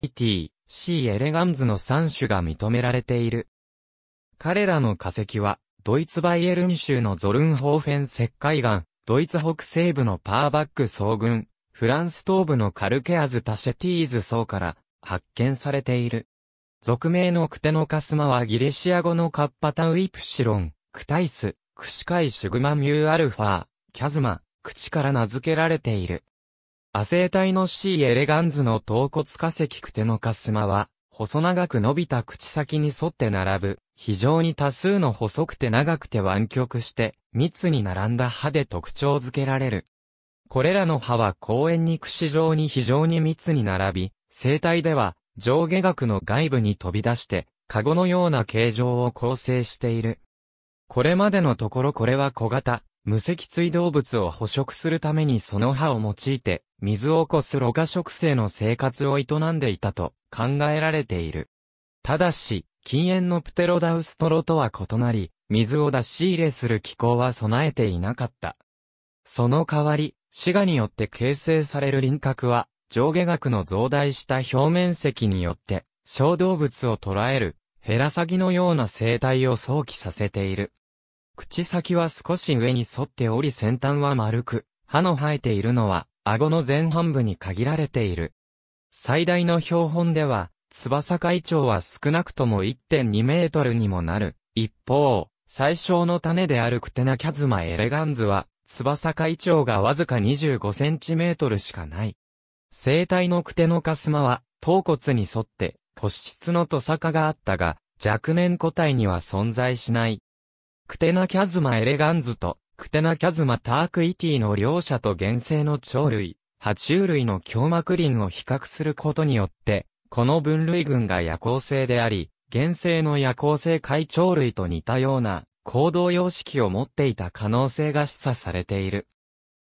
イ t C エレガンズの3種が認められている。彼らの化石は、ドイツバイエルン州のゾルンホーフェン石灰岩、ドイツ北西部のパーバック総群、フランス東部のカルケアズ・タシェティーズ層から発見されている。俗名のクテノカスマはギリシア語のカッパタウイプシロン、クタイス、クシカイシグマミューアルファ、キャズマ、口から名付けられている。亜生体の C エレガンズの頭骨化石クテノカスマは、細長く伸びた口先に沿って並ぶ、非常に多数の細くて長くて湾曲して、密に並んだ歯で特徴づけられる。これらの歯は公園に串状に非常に密に並び、生体では上下顎の外部に飛び出して、カゴのような形状を構成している。これまでのところこれは小型、無脊椎動物を捕食するためにその歯を用いて、水をこすろ過食性の生活を営んでいたと考えられている。ただし、禁煙のプテロダウストロとは異なり、水を出し入れする気候は備えていなかった。その代わり、死がによって形成される輪郭は、上下額の増大した表面積によって、小動物を捉える、ヘラサギのような生態を想起させている。口先は少し上に沿っており先端は丸く、歯の生えているのは、顎の前半部に限られている。最大の標本では、翼会長は少なくとも1.2メートルにもなる。一方、最小の種であるクテナキャズマエレガンズは、翼会長がわずか25センチメートルしかない。生体のクテノカスマは、頭骨に沿って、骨質のトサカがあったが、若年個体には存在しない。クテナキャズマエレガンズと、クテナキャズマタークイティの両者と原生の鳥類、爬虫類の胸膜輪を比較することによって、この分類群が夜行性であり、原生の夜行性海鳥類と似たような行動様式を持っていた可能性が示唆されている。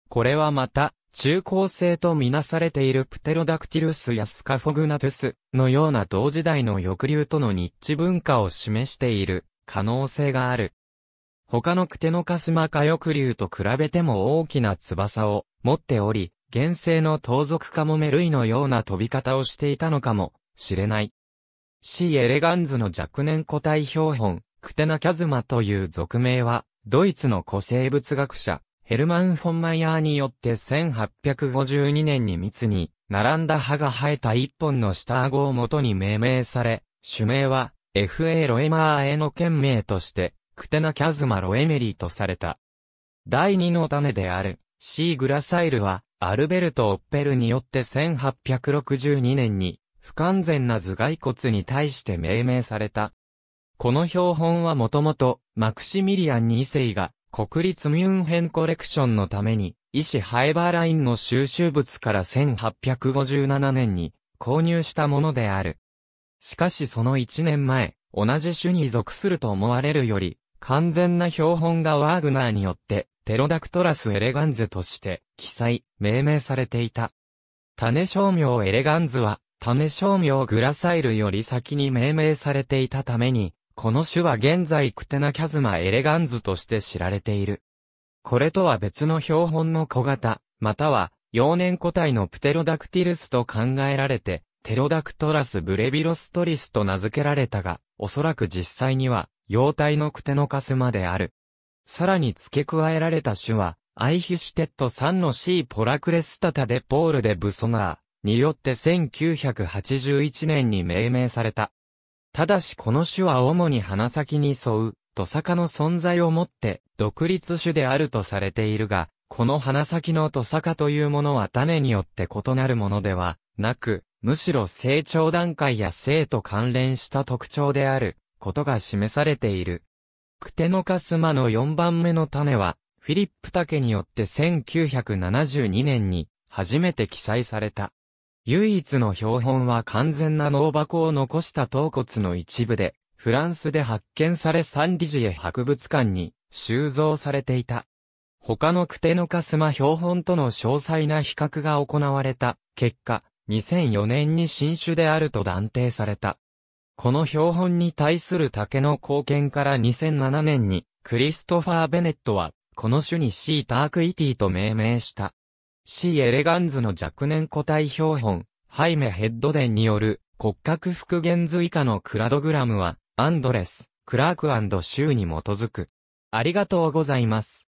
これはまた、中高生とみなされているプテロダクティルスやスカフォグナトゥスのような同時代の抑留との日地文化を示している可能性がある。他のクテノカスマカヨクリュウと比べても大きな翼を持っており、原生の盗賊カモメ類のような飛び方をしていたのかもしれない。C. エレガンズの若年個体標本、クテナキャズマという俗名は、ドイツの古生物学者、ヘルマン・フォンマイヤーによって1852年に密に、並んだ歯が生えた一本の下顎を元に命名され、種名は、F.A. ロエマーへの県名として、クテナ・キャズマ・ロエメリーとされた。第二の種である、シー・グラサイルは、アルベルト・オッペルによって1862年に、不完全な頭蓋骨に対して命名された。この標本はもともと、マクシミリアン2世が、国立ミュンヘンコレクションのために、医師ハイバーラインの収集物から1857年に購入したものである。しかしその1年前、同じ種に属すると思われるより、完全な標本がワーグナーによって、テロダクトラスエレガンズとして、記載、命名されていた。種商名エレガンズは、種商名グラサイルより先に命名されていたために、この種は現在クテナキャズマエレガンズとして知られている。これとは別の標本の小型、または、幼年個体のプテロダクティルスと考えられて、テロダクトラスブレビロストリスと名付けられたが、おそらく実際には、幼体のクテのカスまである。さらに付け加えられた種は、アイヒシュテット3の C ポラクレスタタでポールでブソナーによって1981年に命名された。ただしこの種は主に鼻先に沿う、トサカの存在をもって、独立種であるとされているが、この鼻先のトサカというものは種によって異なるものではなく、むしろ成長段階や性と関連した特徴であることが示されている。クテノカスマの4番目の種は、フィリップ竹によって1972年に初めて記載された。唯一の標本は完全な脳箱を残した頭骨の一部で、フランスで発見されサンリジエ博物館に収蔵されていた。他のクテノカスマ標本との詳細な比較が行われた結果、2004年に新種であると断定された。この標本に対する竹の貢献から2007年に、クリストファー・ベネットは、この種に C タークイティと命名した。C エレガンズの若年個体標本、ハイメ・ヘッドデンによる骨格復元図以下のクラドグラムは、アンドレス、クラークシューに基づく。ありがとうございます。